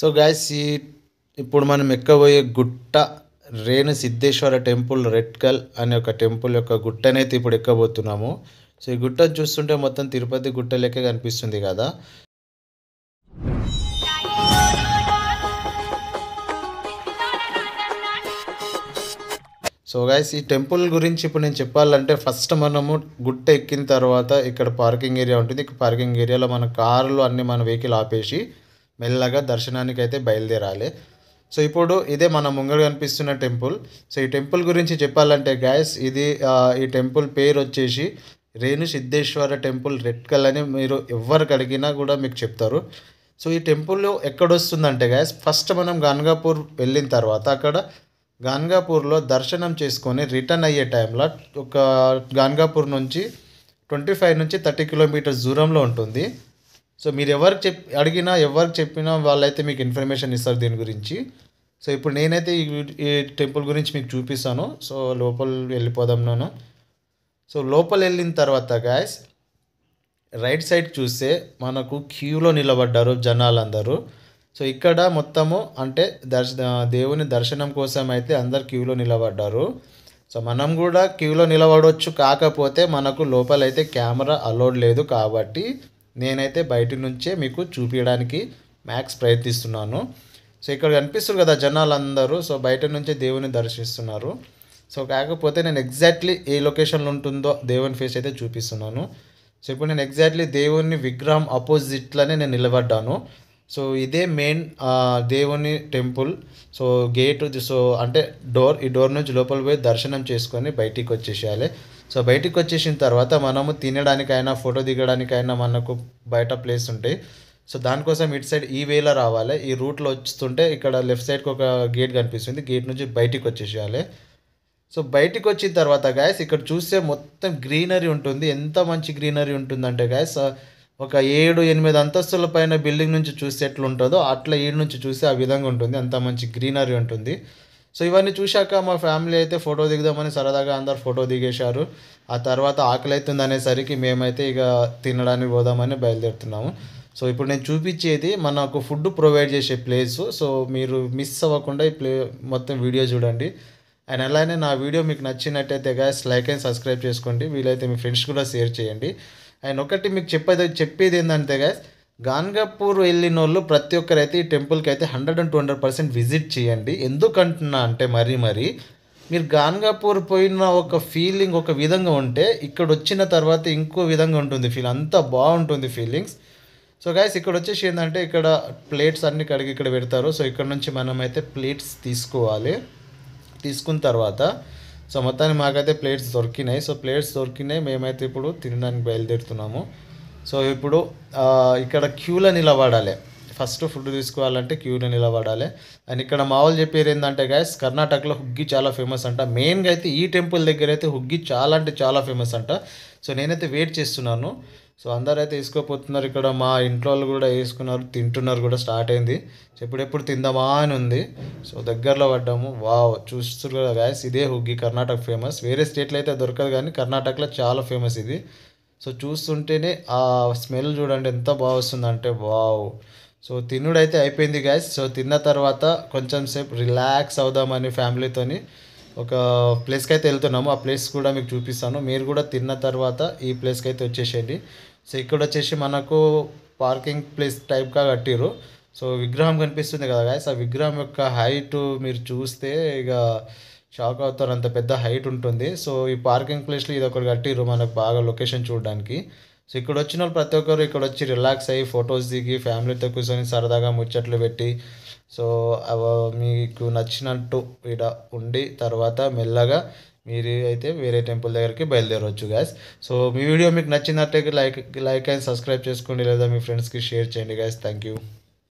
so guys ఈ ఇప్పుడు మనం ఎక్కబోయే గుట్ట రేణు సిద్ధేశ్వర టెంపుల్ రెడ్కల్ అనే ఒక టెంపుల్ యొక్క గుట్టనైతే ఇప్పుడు ఎక్కబోతున్నాము సో ఈ గుట్ట చూస్తుంటే మొత్తం తిరుపతి గుట్ట లెక్క కనిపిస్తుంది కదా సో గాయస్ ఈ టెంపుల్ గురించి ఇప్పుడు నేను చెప్పాలంటే ఫస్ట్ మనము గుట్ట ఎక్కిన తర్వాత ఇక్కడ పార్కింగ్ ఏరియా ఉంటుంది ఇక్కడ పార్కింగ్ ఏరియాలో మన కార్లు అన్ని మన వెహికల్ ఆపేసి మెల్లగా దర్శనానికి అయితే బయలుదేరాలి సో ఇప్పుడు ఇదే మన ముంగడు కనిపిస్తున్న టెంపుల్ సో ఈ టెంపుల్ గురించి చెప్పాలంటే గ్యాస్ ఇది ఈ టెంపుల్ పేరు వచ్చేసి Renu Siddheshwara temple red colour అని మీరు ఎవరికి అడిగినా కూడా మీకు చెప్తారు సో ఈ టెంపుల్ ఎక్కడొస్తుందంటే గ్యాస్ ఫస్ట్ మనం గాన్గాపూర్ వెళ్ళిన తర్వాత అక్కడ గాన్గాపూర్లో దర్శనం చేసుకొని రిటర్న్ అయ్యే టైంలో ఒక గాన్గాపూర్ నుంచి ట్వంటీ ఫైవ్ నుంచి థర్టీ కిలోమీటర్స్ దూరంలో ఉంటుంది సో మీరు ఎవరికి చెప్ అడిగినా ఎవరికి చెప్పినా వాళ్ళైతే మీకు ఇన్ఫర్మేషన్ ఇస్తారు దీని గురించి సో ఇప్పుడు నేనైతే ఈ టెంపుల్ గురించి మీకు చూపిస్తాను సో లోపల వెళ్ళిపోదాం నేను సో లోపల వెళ్ళిన తర్వాత గాయస్ రైట్ సైడ్ చూస్తే మనకు క్యూలో నిలబడ్డారు జనాలందరూ సో ఇక్కడ మొత్తము అంటే దర్శ దేవుని దర్శనం కోసం అయితే అందరు క్యూలో నిలబడ్డారు సో మనం కూడా క్యూలో నిలబడవచ్చు కాకపోతే మనకు లోపలైతే కెమెరా అలౌడ్ లేదు కాబట్టి నేనైతే బయట నుంచే మీకు చూపించడానికి మ్యాక్స్ ప్రయత్నిస్తున్నాను సో ఇక్కడ కనిపిస్తుంది కదా జనాలు అందరూ సో బయట నుంచే దేవుని దర్శిస్తున్నారు సో కాకపోతే నేను ఎగ్జాక్ట్లీ ఏ లొకేషన్లో ఉంటుందో దేవుని ఫేస్ అయితే చూపిస్తున్నాను సో ఇప్పుడు నేను ఎగ్జాక్ట్లీ దేవుని విగ్రహం అపోజిట్లోనే నేను నిలబడ్డాను సో ఇదే మెయిన్ దేవుని టెంపుల్ సో గేట్ సో అంటే డోర్ ఈ డోర్ నుంచి లోపల పోయి దర్శనం చేసుకొని బయటికి వచ్చేసేయాలి సో బయటికి వచ్చేసిన తర్వాత మనము తినడానికైనా ఫోటో దిగడానికైనా మనకు బయట ప్లేస్ ఉంటాయి సో దానికోసం ఇటు సైడ్ ఈ వేలో రావాలి ఈ రూట్లో వస్తుంటే ఇక్కడ లెఫ్ట్ సైడ్కి ఒక గేట్ కనిపిస్తుంది గేట్ నుంచి బయటికి వచ్చేసేయాలి సో బయటికి వచ్చిన తర్వాత గాయస్ ఇక్కడ చూస్తే మొత్తం గ్రీనరీ ఉంటుంది ఎంత మంచి గ్రీనరీ ఉంటుందంటే గాయస్ ఒక ఏడు ఎనిమిది అంతస్తుల పైన బిల్డింగ్ నుంచి చూస్తే ఎట్లా ఉంటుందో అట్లా ఏడు నుంచి చూసి ఆ విధంగా ఉంటుంది అంత మంచి గ్రీనరీ ఉంటుంది సో ఇవన్నీ చూశాక మా ఫ్యామిలీ అయితే ఫోటో దిగుదామని సరదాగా అందరు ఫోటో దిగేశారు ఆ తర్వాత ఆకలి అవుతుంది అనేసరికి మేమైతే ఇక తినడానికి పోదామని బయలుదేరుతున్నాము సో ఇప్పుడు నేను చూపించేది మనకు ఫుడ్ ప్రొవైడ్ చేసే ప్లేస్ సో మీరు మిస్ అవ్వకుండా ఈ ప్లే మొత్తం వీడియో చూడండి అండ్ అలానే నా వీడియో మీకు నచ్చినట్టయితే గాయస్ లైక్ అండ్ సబ్స్క్రైబ్ చేసుకోండి వీలైతే మీ ఫ్రెండ్స్ కూడా షేర్ చేయండి అండ్ ఒకటి మీకు చెప్పేది చెప్పేది ఏంటంటే గాయస్ గాన్గాపూర్ వెళ్ళిన వాళ్ళు ప్రతి ఒక్కరైతే ఈ టెంపుల్కి అయితే hundred and two hundred percent visit చేయండి ఎందుకంటున్నా అంటే మరీ మరీ మీరు గాన్గాపూర్ పోయిన ఒక ఫీలింగ్ ఒక విధంగా ఉంటే ఇక్కడ వచ్చిన తర్వాత ఇంకో విధంగా ఉంటుంది ఫీల్ అంతా బాగుంటుంది ఫీలింగ్స్ సో గైస్ ఇక్కడ వచ్చేసి ఏంటంటే ఇక్కడ ప్లేట్స్ అన్ని కడిగి ఇక్కడ పెడతారు సో ఇక్కడ నుంచి మనం అయితే ప్లేట్స్ తీసుకోవాలి తీసుకున్న తర్వాత సో మొత్తానికి మాకైతే ప్లేట్స్ దొరికినాయి సో ప్లేట్స్ దొరికినాయి మేమైతే ఇప్పుడు తినడానికి బయలుదేరుతున్నాము సో ఇప్పుడు ఇక్కడ క్యూలో నిలబడాలి ఫస్ట్ ఫుడ్ తీసుకోవాలంటే క్యూని నిలబడాలి అండ్ ఇక్కడ మావలు చెప్పేది ఏంటంటే గాయస్ కర్ణాటకలో హుగ్గి చాలా ఫేమస్ అంట మెయిన్గా అయితే ఈ టెంపుల్ దగ్గర అయితే హుగ్గి చాలా అంటే చాలా ఫేమస్ అంట సో నేనైతే వెయిట్ చేస్తున్నాను సో అయితే వేసుకోపోతున్నారు ఇక్కడ మా ఇంట్లో వాళ్ళు కూడా వేసుకున్నారు తింటున్నారు కూడా స్టార్ట్ అయింది ఎప్పుడెప్పుడు తిందామా అని ఉంది సో దగ్గరలో పడ్డాము వావ్ చూస్తున్నారు కదా గాయస్ ఇదే హుగ్గి కర్ణాటక ఫేమస్ వేరే స్టేట్లో అయితే దొరకదు కానీ కర్ణాటకలో చాలా ఫేమస్ ఇది సో చూస్తుంటేనే ఆ స్మెల్ చూడండి ఎంత బాగా వస్తుందంటే వావ్ సో తినుడైతే అయిపోయింది గ్యాస్ సో తిన్న తర్వాత కొంచెం సేపు రిలాక్స్ అవుదామని ఫ్యామిలీతోని ఒక ప్లేస్కి అయితే వెళ్తున్నాము ఆ ప్లేస్ కూడా మీకు చూపిస్తాను మీరు కూడా తిన్న తర్వాత ఈ ప్లేస్కి అయితే వచ్చేసేయండి సో ఇక్కడ వచ్చేసి మనకు పార్కింగ్ ప్లేస్ టైప్గా కట్టిరు సో విగ్రహం కనిపిస్తుంది కదా గాయస్ ఆ విగ్రహం యొక్క హైట్ మీరు చూస్తే ఇక షాక్ అవుతారు అంత పెద్ద హైట్ ఉంటుంది సో ఈ పార్కింగ్ ప్లేస్లో ఇది ఒకటి కట్టిరు మనకు బాగా లొకేషన్ చూడడానికి సో ఇక్కడ వచ్చిన వాళ్ళు ప్రతి ఒక్కరు ఇక్కడ వచ్చి రిలాక్స్ అయ్యి ఫొటోస్ దిగి ఫ్యామిలీతో కూర్చొని సరదాగా ముచ్చట్లు పెట్టి సో మీకు నచ్చినట్టు ఇక్కడ ఉండి తర్వాత మెల్లగా మీరు అయితే వేరే టెంపుల్ దగ్గరికి బయలుదేరవచ్చు గ్యాస్ సో మీ వీడియో మీకు నచ్చినట్లయితే లైక్ లైక్ అండ్ సబ్స్క్రైబ్ చేసుకోండి లేదా మీ ఫ్రెండ్స్కి షేర్ చేయండి గ్యాస్ థ్యాంక్ యూ